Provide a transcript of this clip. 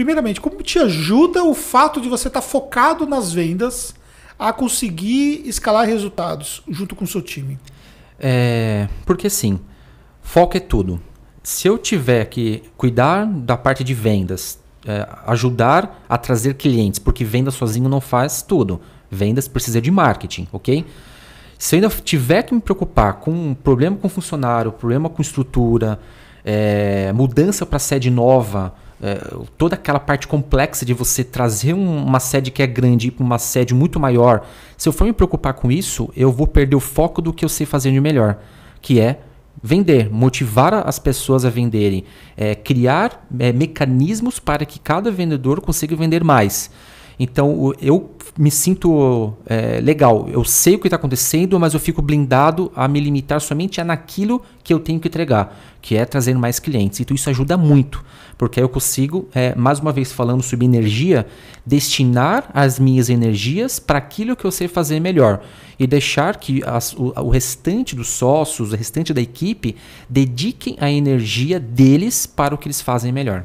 Primeiramente, como te ajuda o fato de você estar tá focado nas vendas a conseguir escalar resultados junto com o seu time? É, porque sim, foco é tudo. Se eu tiver que cuidar da parte de vendas, é, ajudar a trazer clientes, porque venda sozinho não faz tudo. Vendas precisa de marketing, ok? Se eu ainda tiver que me preocupar com um problema com funcionário, problema com estrutura, é, mudança para sede nova, é, toda aquela parte complexa de você trazer um, uma sede que é grande para uma sede muito maior, se eu for me preocupar com isso, eu vou perder o foco do que eu sei fazer de melhor, que é vender, motivar as pessoas a venderem, é, criar é, mecanismos para que cada vendedor consiga vender mais. Então eu me sinto é, legal, eu sei o que está acontecendo, mas eu fico blindado a me limitar somente a naquilo que eu tenho que entregar, que é trazendo mais clientes. Então isso ajuda muito, porque aí eu consigo, é, mais uma vez falando sobre energia, destinar as minhas energias para aquilo que eu sei fazer melhor e deixar que as, o, o restante dos sócios, o restante da equipe, dediquem a energia deles para o que eles fazem melhor.